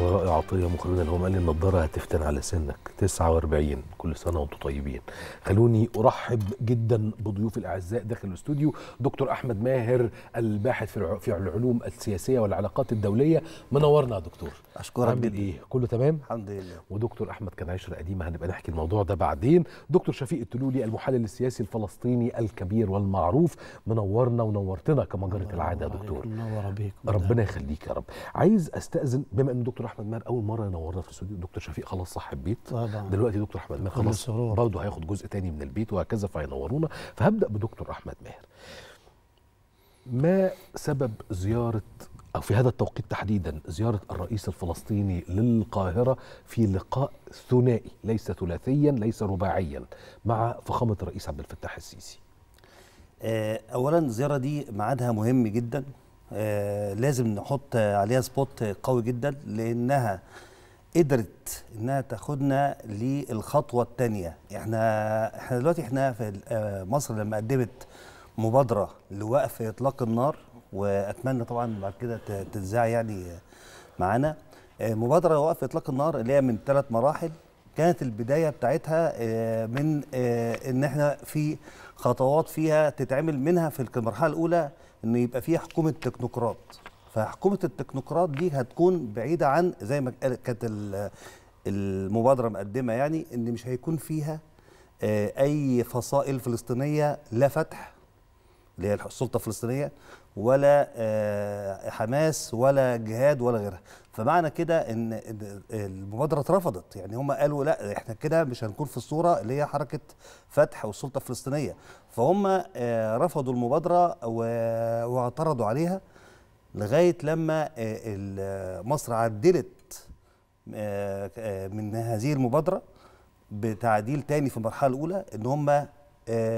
رائع عطيه مخرجنا اللي هو قال لي النضاره هتفتن على سنك 49 كل سنه وانتم طيبين خلوني ارحب جدا بضيوف الاعزاء داخل الاستوديو دكتور احمد ماهر الباحث في العلوم السياسيه والعلاقات الدوليه منورنا يا دكتور اشكرك عامل ايه كله تمام الحمد لله ودكتور احمد كان عشره قديمه هنبقى نحكي الموضوع ده بعدين دكتور شفيق التلولي المحلل السياسي الفلسطيني الكبير والمعروف منورنا ونورتنا كما جرت العاده يا دكتور منور بيك ربنا يخليك يا رب عايز استاذن بما ان دكتور دكتور احمد ماهر اول مره نورنا في الاستوديو دكتور شفيق خلاص صاحب بيت طبعا. دلوقتي دكتور احمد ماهر خلاص برضه هياخد جزء تاني من البيت وهكذا فهينورونا فهبدا بدكتور احمد ماهر ما سبب زياره او في هذا التوقيت تحديدا زياره الرئيس الفلسطيني للقاهره في لقاء ثنائي ليس ثلاثيا ليس رباعيا مع فخامه الرئيس عبد الفتاح السيسي آه، اولا الزياره دي ميعادها مهم جدا آه، لازم نحط عليها سبوت قوي جدا لانها قدرت انها تاخدنا للخطوه الثانيه احنا احنا دلوقتي احنا في آه، مصر لما قدمت مبادره لوقف اطلاق النار واتمنى طبعا بعد كده تتذاع يعني معانا آه، مبادره وقف اطلاق النار اللي هي من ثلاث مراحل كانت البدايه بتاعتها من ان احنا في خطوات فيها تتعمل منها في المرحله الاولى ان يبقى فيها حكومه تكنوقراط فحكومه التكنوقراط دي هتكون بعيده عن زي ما كانت المبادره مقدمه يعني ان مش هيكون فيها آه، اي فصائل فلسطينيه لا فتح اللي هي السلطه الفلسطينيه ولا آه، حماس ولا جهاد ولا غيرها فمعنى كده ان المبادره اترفضت يعني هم قالوا لا احنا كده مش هنكون في الصوره اللي هي حركه فتح والسلطه الفلسطينيه فهم آه، رفضوا المبادره واعترضوا عليها لغايه لما آه، مصر عدلت من هذه المبادره بتعديل تاني في المرحله الاولى ان هم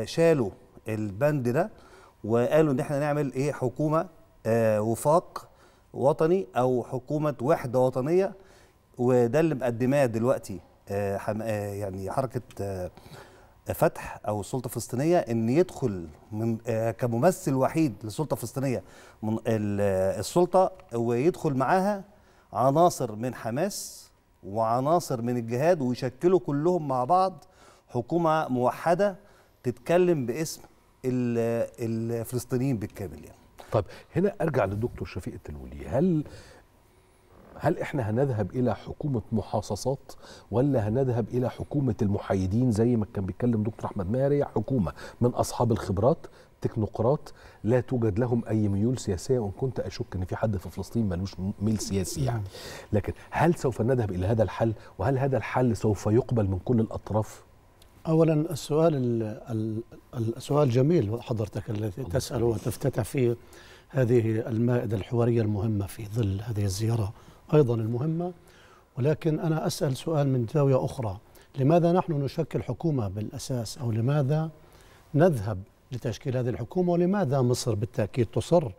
شالوا البند ده وقالوا ان احنا نعمل ايه حكومه آه وفاق وطني او حكومه وحده وطنيه وده اللي مقدماه دلوقتي آه آه يعني حركه آه فتح او السلطه الفلسطينيه ان يدخل من آه، كممثل وحيد للسلطه الفلسطينيه من آه، السلطه ويدخل معاها عناصر من حماس وعناصر من الجهاد ويشكلوا كلهم مع بعض حكومه موحده تتكلم باسم الفلسطينيين بالكامل يعني. طيب هنا ارجع للدكتور شفيق التلولي هل هل احنا هنذهب الى حكومه محاصصات ولا هنذهب الى حكومه المحايدين زي ما كان بيتكلم دكتور احمد ماهر هي حكومه من اصحاب الخبرات تكنوقراط لا توجد لهم اي ميول سياسيه وان كنت اشك ان في حد في فلسطين ملوش ميل سياسي يعني نعم. لكن هل سوف نذهب الى هذا الحل وهل هذا الحل سوف يقبل من كل الاطراف اولا السؤال السؤال جميل حضرتك الذي تساله وتفتتح فيه هذه المائده الحواريه المهمه في ظل هذه الزياره ايضا المهمه ولكن انا اسال سؤال من زاويه اخرى لماذا نحن نشكل حكومه بالاساس او لماذا نذهب لتشكيل هذه الحكومه ولماذا مصر بالتاكيد تصر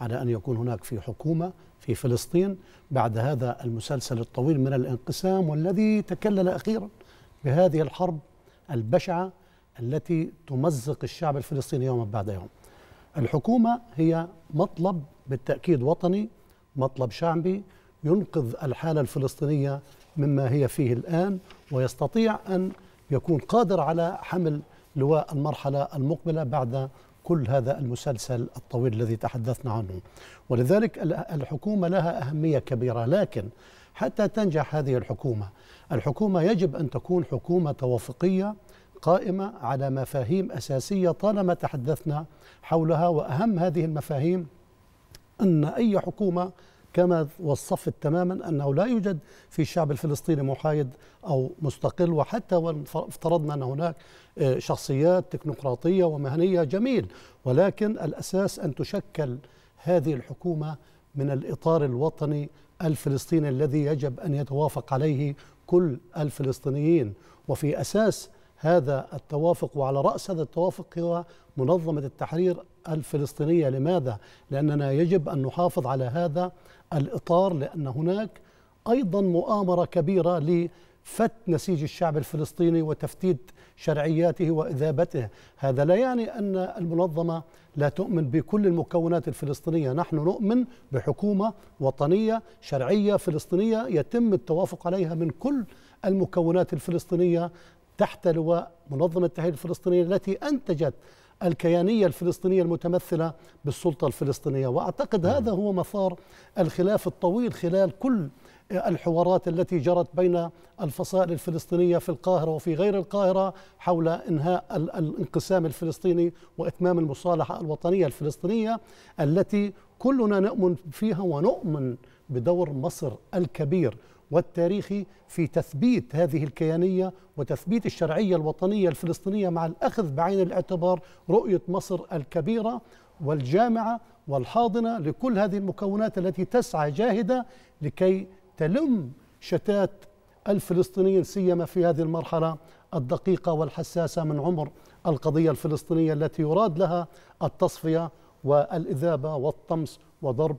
على ان يكون هناك في حكومه في فلسطين بعد هذا المسلسل الطويل من الانقسام والذي تكلل اخيرا بهذه الحرب البشعة التي تمزق الشعب الفلسطيني يوما بعد يوم الحكومة هي مطلب بالتأكيد وطني مطلب شعبي ينقذ الحالة الفلسطينية مما هي فيه الآن ويستطيع أن يكون قادر على حمل لواء المرحلة المقبلة بعد كل هذا المسلسل الطويل الذي تحدثنا عنه ولذلك الحكومة لها أهمية كبيرة لكن حتى تنجح هذه الحكومة الحكومة يجب أن تكون حكومة توافقية قائمة على مفاهيم أساسية طالما تحدثنا حولها وأهم هذه المفاهيم أن أي حكومة كما وصفت تماما أنه لا يوجد في الشعب الفلسطيني محايد أو مستقل وحتى وان افترضنا أن هناك آه، شخصيات تكنوقراطية ومهنية جميل ولكن الأساس أن تشكل هذه الحكومة من الإطار الوطني الفلسطيني الذي يجب أن يتوافق عليه كل الفلسطينيين وفي أساس هذا التوافق وعلى رأس هذا التوافق هو منظمة التحرير الفلسطينية لماذا؟ لأننا يجب أن نحافظ على هذا الإطار لأن هناك أيضا مؤامرة كبيرة فت نسيج الشعب الفلسطيني وتفتيت شرعياته وإذابته هذا لا يعني أن المنظمة لا تؤمن بكل المكونات الفلسطينية نحن نؤمن بحكومة وطنية شرعية فلسطينية يتم التوافق عليها من كل المكونات الفلسطينية تحت لواء منظمة التحرير الفلسطينية التي أنتجت الكيانية الفلسطينية المتمثلة بالسلطة الفلسطينية وأعتقد نعم. هذا هو مسار الخلاف الطويل خلال كل الحوارات التي جرت بين الفصائل الفلسطينية في القاهرة وفي غير القاهرة حول إنهاء الانقسام الفلسطيني وإتمام المصالحة الوطنية الفلسطينية التي كلنا نؤمن فيها ونؤمن بدور مصر الكبير والتاريخي في تثبيت هذه الكيانية وتثبيت الشرعية الوطنية الفلسطينية مع الأخذ بعين الاعتبار رؤية مصر الكبيرة والجامعة والحاضنة لكل هذه المكونات التي تسعى جاهدة لكي تلم شتات الفلسطينيين سيما في هذه المرحله الدقيقه والحساسه من عمر القضيه الفلسطينيه التي يراد لها التصفيه والاذابه والطمس وضرب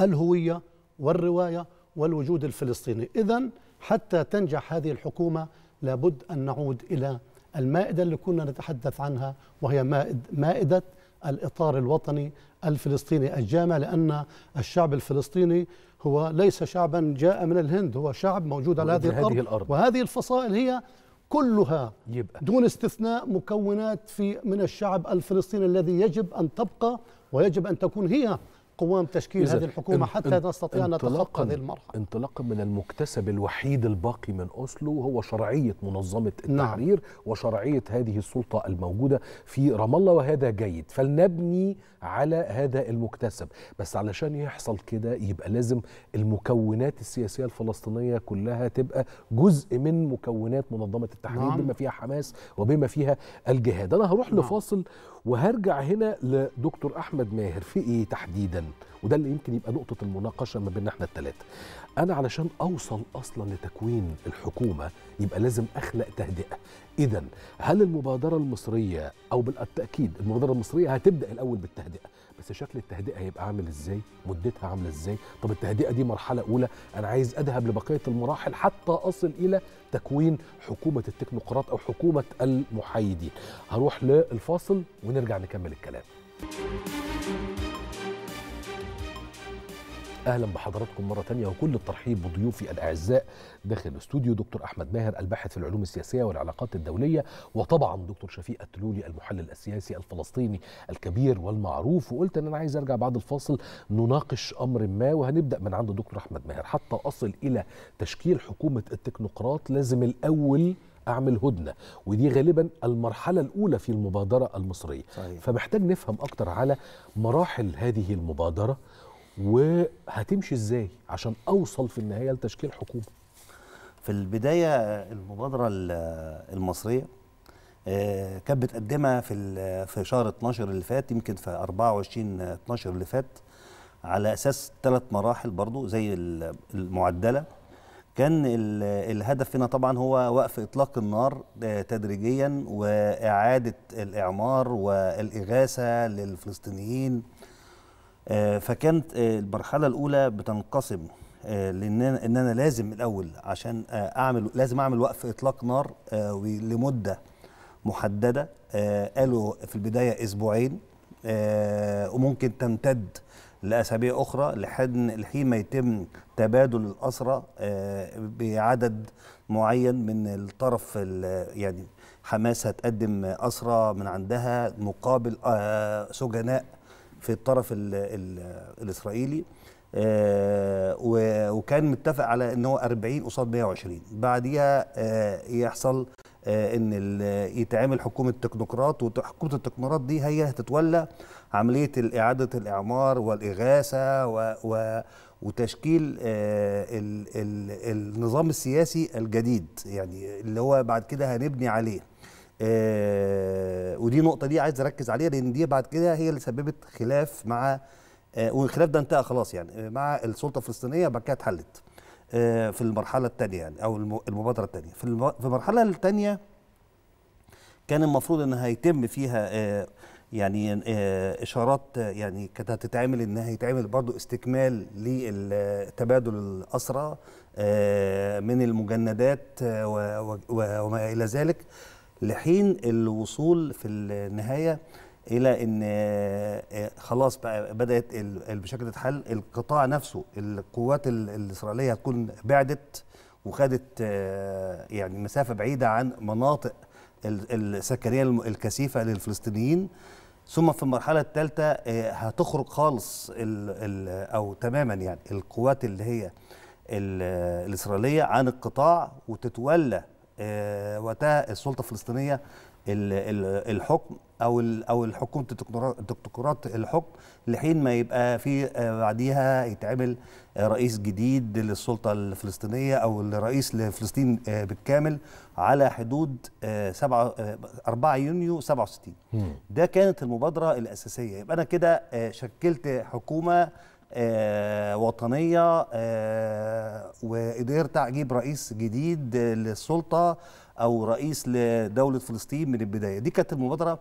الهويه والروايه والوجود الفلسطيني اذا حتى تنجح هذه الحكومه لابد ان نعود الى المائده اللي كنا نتحدث عنها وهي مائده الإطار الوطني الفلسطيني الجامع لأن الشعب الفلسطيني هو ليس شعبا جاء من الهند هو شعب موجود على هذه الأرض, الأرض وهذه الفصائل هي كلها يبقى. دون استثناء مكونات في من الشعب الفلسطيني الذي يجب أن تبقى ويجب أن تكون هي قوام تشكيل هذه الحكومة حتى نستطيع أن نتخطى هذه المرحلة انطلاقا من المكتسب الوحيد الباقي من أوسلو هو شرعية منظمة نعم. التحرير نعم. وشرعية هذه السلطة الموجودة في رام الله وهذا جيد فلنبني على هذا المكتسب بس علشان يحصل كده يبقى لازم المكونات السياسيه الفلسطينيه كلها تبقى جزء من مكونات منظمه التحرير نعم. بما فيها حماس وبما فيها الجهاد انا هروح نعم. لفاصل وهرجع هنا لدكتور احمد ماهر في ايه تحديدا وده اللي يمكن يبقى نقطه المناقشه ما بيننا احنا الثلاثه انا علشان اوصل اصلا لتكوين الحكومه يبقى لازم اخلق تهدئه اذا هل المبادره المصريه او بالتاكيد المبادره المصريه هتبدا الاول بالتهدئه بس شكل التهدئه هيبقى عامل ازاي مدتها عامله ازاي طب التهدئه دي مرحله اولى انا عايز اذهب لبقيه المراحل حتى اصل الى تكوين حكومه التكنوقراط او حكومه المحايدين هروح للفاصل ونرجع نكمل الكلام اهلا بحضراتكم مره تانية وكل الترحيب بضيوفي الاعزاء داخل الاستوديو دكتور احمد ماهر الباحث في العلوم السياسيه والعلاقات الدوليه وطبعا دكتور شفيق التلولي المحلل السياسي الفلسطيني الكبير والمعروف وقلت ان انا عايز ارجع بعد الفاصل نناقش امر ما وهنبدا من عند دكتور احمد ماهر حتى اصل الى تشكيل حكومه التكنوقراط لازم الاول اعمل هدنه ودي غالبا المرحله الاولى في المبادره المصريه صحيح. فمحتاج نفهم اكتر على مراحل هذه المبادره وهتمشي ازاي عشان اوصل في النهايه لتشكيل حكومه في البدايه المبادره المصريه آه، كانت بتقدمها في في شهر 12 اللي فات يمكن في 24 12 اللي فات على اساس ثلاث مراحل برضو زي المعدله كان الهدف هنا طبعا هو وقف اطلاق النار آه، تدريجيا واعاده الاعمار والاغاثه للفلسطينيين آه، فكانت آه، المرحله الاولى بتنقسم آه، لان ان انا لازم الاول عشان اعمل لازم اعمل وقف اطلاق نار لمده محدده قالوا في البدايه اسبوعين وممكن تمتد لاسابيع اخرى لحد لحين ما يتم تبادل الاسرى بعدد معين من الطرف يعني حماس هتقدم اسرى من عندها مقابل سجناء في الطرف الـ الـ الاسرائيلي آه وكان متفق على ان هو 40 قصاد 120 بعديها آه يحصل آه ان يتعمل حكومه تكنوقراط وحكومه التكنوقراط دي هي هتتولى عمليه اعاده الاعمار والاغاثه و و وتشكيل آه، النظام السياسي الجديد يعني اللي هو بعد كده هنبني عليه آه ودي نقطه دي عايز اركز عليها لان دي بعد كده هي اللي سببت خلاف مع آه والخلاف ده انتهى خلاص يعني آه، مع السلطه الفلسطينيه بعد كده اتحلت آه في المرحله الثانيه يعني او المبادره الثانيه في, في المرحله الثانيه كان المفروض ان هيتم فيها آه، يعني آه، اشارات يعني كانت هتتعمل ان هيتعمل برضو استكمال للتبادل الاسرى من المجندات وما الى ذلك لحين الوصول في النهايه الى ان آه، آه، خلاص بقى بدات المشاكل تتحل القطاع نفسه القوات الاسرائيليه هتكون بعدت وخدت آه، يعني مسافه بعيده عن مناطق السكنيه الكثيفه للفلسطينيين ثم في المرحله الثالثه هتخرج خالص الـ الـ او تماما يعني القوات اللي هي الاسرائيليه عن القطاع وتتولى آه، وقتها السلطه الفلسطينيه الحكم او او الحكومه تكتورات الحكم لحين ما يبقى في آه، بعديها يتعمل آه، رئيس جديد للسلطه الفلسطينيه او الرئيس لفلسطين بالكامل على حدود 7 4 يونيو 67 ده كانت المبادره الاساسيه يبقى انا كده شكلت حكومه آه، وطنيه آه، وقدر تعجيب رئيس جديد للسلطه او رئيس لدوله فلسطين من البدايه دي كانت المبادره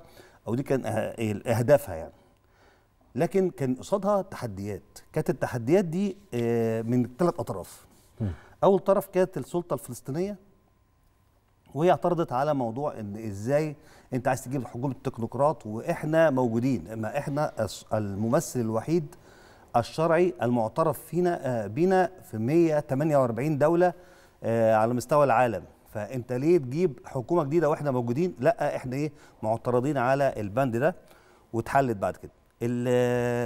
او دي كان أه- إيه، اهدافها يعني لكن كان قصادها تحديات كانت التحديات دي من ثلاث اطراف اول طرف كانت السلطه الفلسطينيه وهي اعترضت على موضوع ان ازاي انت عايز تجيب حكومه التكنوقراط واحنا موجودين ما احنا الممثل الوحيد الشرعي المعترف فينا آه، بنا في 148 دولة آه، على مستوى العالم فانت ليه تجيب حكومه جديده واحنا موجودين لا احنا ايه معترضين على البند ده واتحلت بعد كده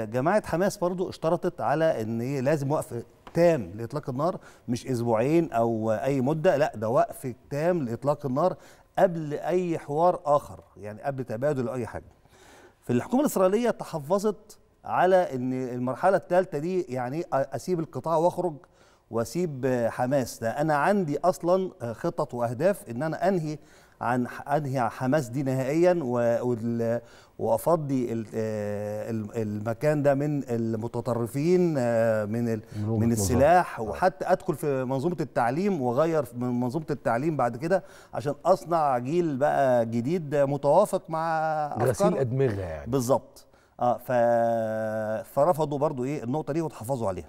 جماعه حماس برضو اشترطت على ان ايه لازم وقف تام لاطلاق النار مش اسبوعين او اي مده لا ده وقف تام لاطلاق النار قبل اي حوار اخر يعني قبل تبادل اي حاجه في الحكومه الاسرائيليه تحفظت على ان المرحله الثالثه دي يعني اسيب القطاع واخرج واسيب حماس ده انا عندي اصلا خطط واهداف ان انا انهي عن انهي حماس دي نهائيا وافضي آه، المكان ده من المتطرفين آه، من من السلاح آه. وحتى ادخل في منظومه التعليم واغير من منظومه التعليم بعد كده عشان اصنع جيل بقى جديد متوافق مع غسيل ادمغه يعني بالظبط اه فرفضوا برضو ايه النقطه دي وتحفظوا عليها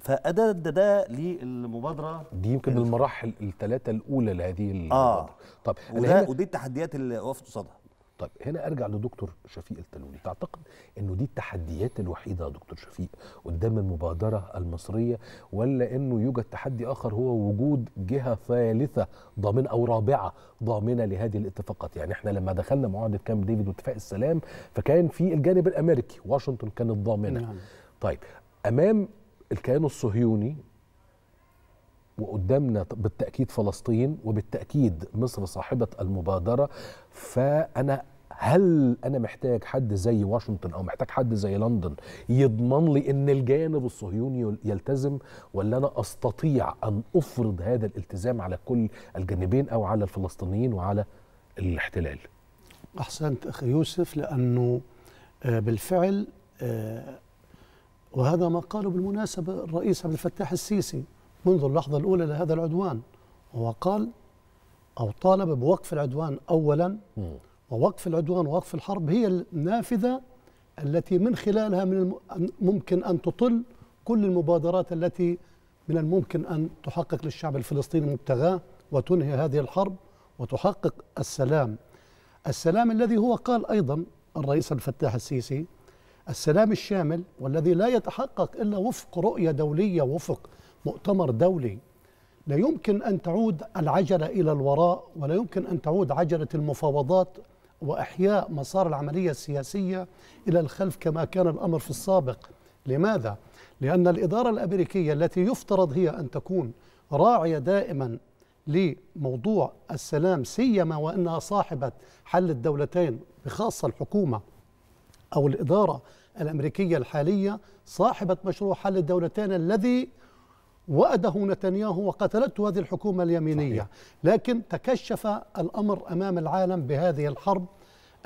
فادى ده للمبادره دي يمكن المراحل الثلاثه الاولى لهذه المبادره آه. طب وده ودي التحديات اللي وقفت قصادها طيب هنا ارجع لدكتور شفيق التلولي تعتقد انه دي التحديات الوحيده يا دكتور شفيق قدام المبادره المصريه ولا انه يوجد تحدي اخر هو وجود جهه ثالثه ضامنه او رابعه ضامنه لهذه الاتفاقات يعني احنا لما دخلنا معاهده كامب ديفيد واتفاق السلام فكان في الجانب الامريكي واشنطن كانت ضامنه نعم. طيب امام الكيان الصهيوني وقدامنا بالتأكيد فلسطين وبالتأكيد مصر صاحبة المبادرة فأنا هل انا محتاج حد زي واشنطن او محتاج حد زي لندن يضمن لي ان الجانب الصهيوني يلتزم ولا انا استطيع ان افرض هذا الالتزام على كل الجانبين او على الفلسطينيين وعلى الاحتلال احسنت اخي يوسف لانه آه، بالفعل آه، وهذا ما قاله بالمناسبة الرئيس عبد الفتاح السيسي منذ اللحظة الأولى لهذا العدوان وقال أو طالب بوقف العدوان أولا ووقف العدوان ووقف الحرب هي النافذة التي من خلالها من ممكن أن تطل كل المبادرات التي من الممكن أن تحقق للشعب الفلسطيني مبتغاه وتنهي هذه الحرب وتحقق السلام السلام الذي هو قال أيضا الرئيس الفتاح السيسي السلام الشامل والذي لا يتحقق إلا وفق رؤية دولية وفق مؤتمر دولي لا يمكن أن تعود العجلة إلى الوراء ولا يمكن أن تعود عجلة المفاوضات وإحياء مسار العملية السياسية إلى الخلف كما كان الأمر في السابق لماذا؟ لأن الإدارة الأمريكية التي يفترض هي أن تكون راعية دائما لموضوع السلام سيما وأنها صاحبة حل الدولتين بخاصة الحكومة أو الإدارة الأمريكية الحالية صاحبة مشروع حل الدولتين الذي وأده نتنياهو وقتلته هذه الحكومة اليمينية صحيح. لكن تكشف الأمر أمام العالم بهذه الحرب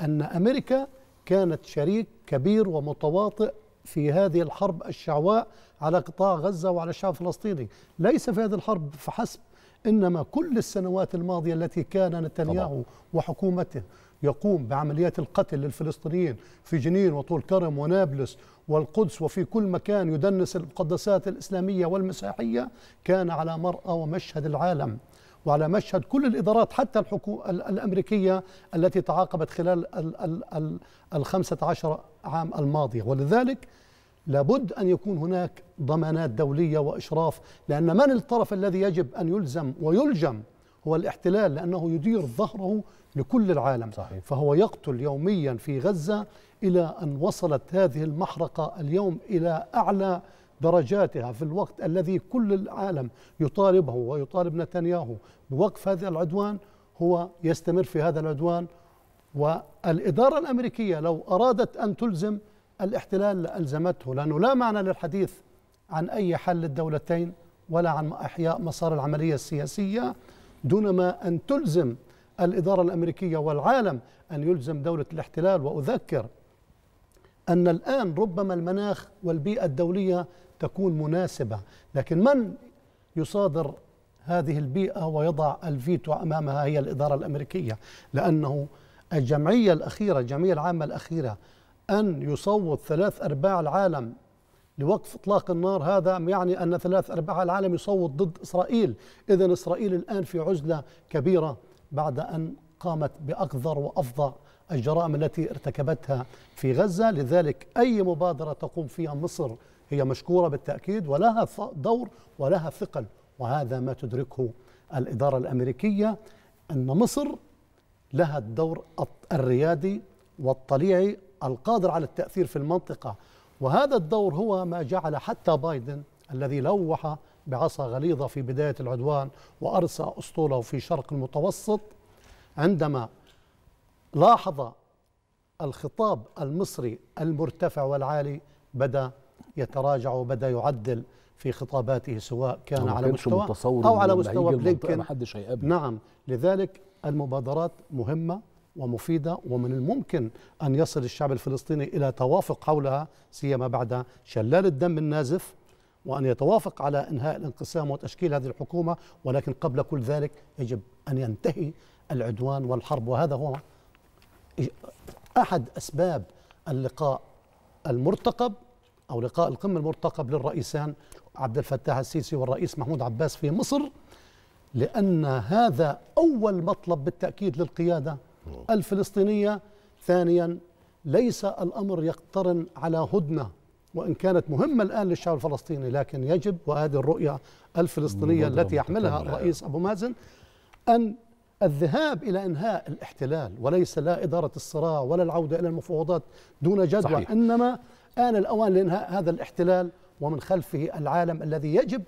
أن أمريكا كانت شريك كبير ومتواطئ في هذه الحرب الشعواء على قطاع غزة وعلى الشعب الفلسطيني ليس في هذه الحرب فحسب إنما كل السنوات الماضية التي كان نتنياهو وحكومته يقوم بعمليات القتل للفلسطينيين في جنين وطول كرم ونابلس والقدس وفي كل مكان يدنس المقدسات الإسلامية والمسيحية كان على مرأى ومشهد العالم وعلى مشهد كل الإدارات حتى الحكومه الأمريكية التي تعاقبت خلال ال... ال... ال... الخمسة عشر عام الماضية ولذلك لابد أن يكون هناك ضمانات دولية وإشراف لأن من الطرف الذي يجب أن يلزم ويلجم هو الاحتلال لأنه يدير ظهره لكل العالم صحيح. فهو يقتل يوميا في غزة إلى أن وصلت هذه المحرقة اليوم إلى أعلى درجاتها في الوقت الذي كل العالم يطالبه ويطالب نتنياهو بوقف هذا العدوان هو يستمر في هذا العدوان والإدارة الأمريكية لو أرادت أن تلزم الاحتلال لألزمته لأنه لا معنى للحديث عن أي حل للدولتين ولا عن إحياء مسار العملية السياسية دون ما أن تلزم الإدارة الأمريكية والعالم أن يلزم دولة الاحتلال وأذكر أن الآن ربما المناخ والبيئة الدولية تكون مناسبة لكن من يصادر هذه البيئة ويضع الفيتو أمامها هي الإدارة الأمريكية لأنه الجمعية الأخيرة الجمعية العامة الأخيرة أن يصوت ثلاث أرباع العالم لوقف إطلاق النار هذا يعني أن ثلاث أرباع العالم يصوت ضد إسرائيل إذا إسرائيل الآن في عزلة كبيرة بعد أن قامت بأقذر وأفظع الجرائم التي ارتكبتها في غزة لذلك أي مبادرة تقوم فيها مصر هي مشكورة بالتأكيد ولها دور ولها ثقل وهذا ما تدركه الإدارة الأمريكية أن مصر لها الدور الريادي والطليعي القادر على التأثير في المنطقة وهذا الدور هو ما جعل حتى بايدن الذي لوح بعصا غليظة في بداية العدوان وأرسى أسطوله في شرق المتوسط عندما لاحظ الخطاب المصري المرتفع والعالي بدأ يتراجع وبدأ يعدل في خطاباته سواء كان على مستوى أو على مستوى بلينكن نعم لذلك المبادرات مهمة ومفيدة ومن الممكن أن يصل الشعب الفلسطيني إلى توافق حولها سيما بعد شلال الدم النازف وأن يتوافق على إنهاء الانقسام وتشكيل هذه الحكومة ولكن قبل كل ذلك يجب أن ينتهي العدوان والحرب وهذا هو أحد أسباب اللقاء المرتقب أو لقاء القمة المرتقب للرئيسان عبد الفتاح السيسي والرئيس محمود عباس في مصر لأن هذا أول مطلب بالتأكيد للقيادة الفلسطينية ثانيا ليس الأمر يقترن على هدنة وإن كانت مهمة الآن للشعب الفلسطيني لكن يجب وهذه الرؤية الفلسطينية التي يحملها الرئيس أبو مازن أن الذهاب إلى إنهاء الاحتلال وليس لا إدارة الصراع ولا العودة إلى المفاوضات دون جدوى صحيح. إنما آن الأوان لإنهاء هذا الاحتلال ومن خلفه العالم الذي يجب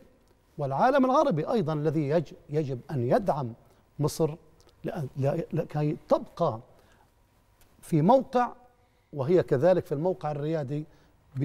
والعالم العربي أيضا الذي يجب, يجب أن يدعم مصر لكي تبقى في موقع وهي كذلك في الموقع الريادي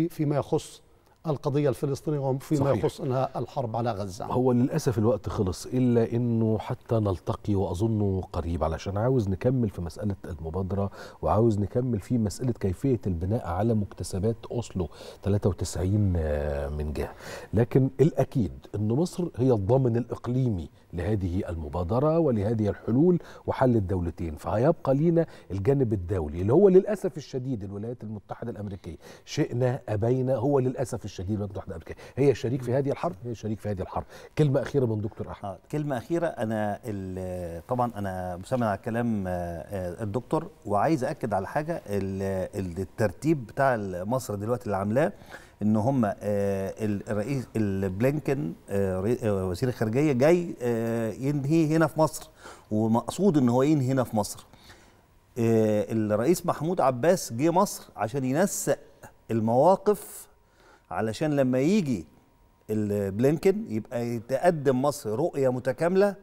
فيما يخص القضية الفلسطينية فيما يخص انهاء الحرب على غزة هو للأسف الوقت خلص إلا أنه حتى نلتقي وأظنه قريب علشان عاوز نكمل في مسألة المبادرة وعاوز نكمل في مسألة كيفية البناء على مكتسبات أوسلو 93 آه، من جهة لكن الأكيد أن مصر هي الضامن الإقليمي لهذه المبادرة ولهذه الحلول وحل الدولتين فهيبقى لينا الجانب الدولي اللي هو للأسف الشديد الولايات المتحدة الأمريكية شئنا أبينا هو للأسف الشديد الشديد ممدوح الامريكي هي شريك في هذه الحرب هي شريك في هذه الحرب كلمه اخيره من دكتور احمد آه كلمه اخيره انا طبعا انا مسمع على كلام آه، آه، الدكتور وعايز اكد على حاجه الترتيب بتاع مصر دلوقتي اللي عاملاه ان هم آه، الرئيس البلينكن وزير الخارجيه جاي ينهي هنا في مصر ومقصود ان هو ينهي هنا في مصر الرئيس محمود عباس جه مصر عشان ينسق المواقف علشان لما يجي البلينكن يبقى تقدم مصر رؤيه متكامله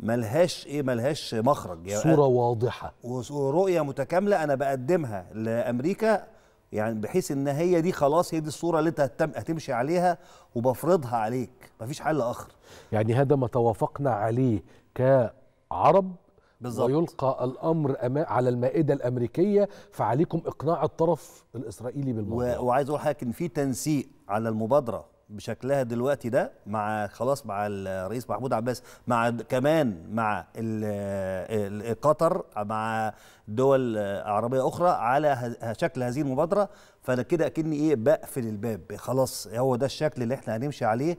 ملهاش ايه ملهاش مخرج يعني صوره واضحه ورؤيه متكامله انا بقدمها لامريكا يعني بحيث ان هي دي خلاص هي دي الصوره اللي انت هتمشي عليها وبفرضها عليك مفيش حل اخر يعني هذا ما توافقنا عليه كعرب بالزبط. ويلقى الامر على المائده الامريكيه فعليكم اقناع الطرف الاسرائيلي بالموضوع وعايز اقول لحضرتك ان في تنسيق على المبادره بشكلها دلوقتي ده مع خلاص مع الرئيس محمود عباس مع كمان مع قطر مع دول عربيه اخرى على شكل هذه المبادره فانا كده اكني ايه بقفل الباب خلاص هو ده الشكل اللي احنا هنمشي عليه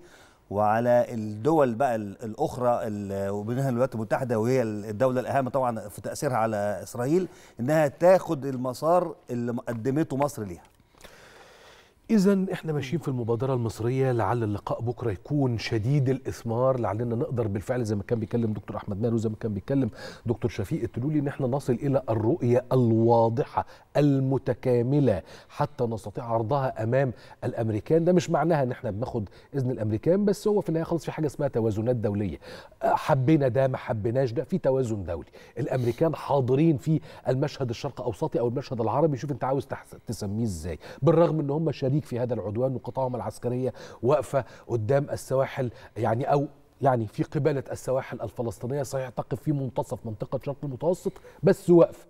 وعلى الدول بقى الاخرى ومنها الولايات المتحده وهي الدوله الاهم طبعا في تاثيرها على اسرائيل انها تاخد المسار اللي قدمته مصر ليها إذا إحنا ماشيين في المبادرة المصرية لعل اللقاء بكرة يكون شديد الإثمار لعلنا نقدر بالفعل زي ما كان بيتكلم دكتور أحمد مالو زي ما كان بيتكلم دكتور شفيق التلولي إن إحنا نصل إلى الرؤية الواضحة المتكاملة حتى نستطيع عرضها أمام الأمريكان ده مش معناها إن إحنا بناخد إذن الأمريكان بس هو في النهاية خالص في حاجة اسمها توازنات دولية أه، حبينا ده ما حبيناش ده في توازن دولي الأمريكان حاضرين في المشهد الشرق أوسطي أو المشهد العربي شوف أنت عاوز تسميه إزاي بالرغم إن هم شديد الخليج في هذا العدوان وقطاعهم العسكريه واقفه قدام السواحل يعني او يعني في قبالة السواحل الفلسطينية صحيح تقف في منتصف منطقة شرق المتوسط بس واقفة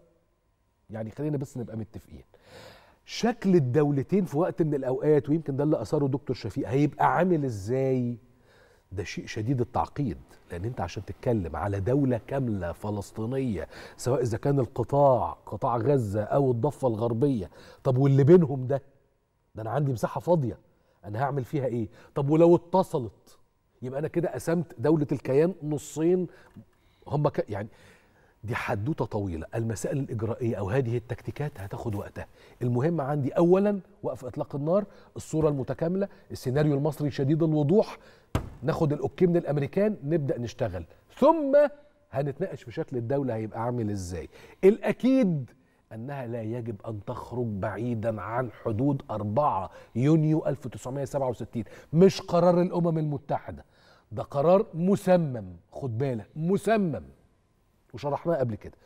يعني خلينا بس نبقى متفقين شكل الدولتين في وقت من الأوقات ويمكن ده اللي أثاره دكتور شفيق هيبقى عامل إزاي ده شيء شديد التعقيد لأن أنت عشان تتكلم على دولة كاملة فلسطينية سواء إذا كان القطاع قطاع غزة أو الضفة الغربية طب واللي بينهم ده ده انا عندي مساحه فاضيه انا هعمل فيها ايه طب ولو اتصلت يبقى انا كده قسمت دوله الكيان نصين هم ك... يعني دي حدوته طويله المسائل الاجرائيه او هذه التكتيكات هتاخد وقتها المهم عندي اولا وقف اطلاق النار الصوره المتكامله السيناريو المصري شديد الوضوح ناخد الاوكي من الامريكان نبدا نشتغل ثم هنتناقش في شكل الدوله هيبقى عامل ازاي الاكيد أنها لا يجب أن تخرج بعيدا عن حدود 4 يونيو 1967 مش قرار الأمم المتحدة ده قرار مسمم خد بالك مسمم وشرحناه قبل كده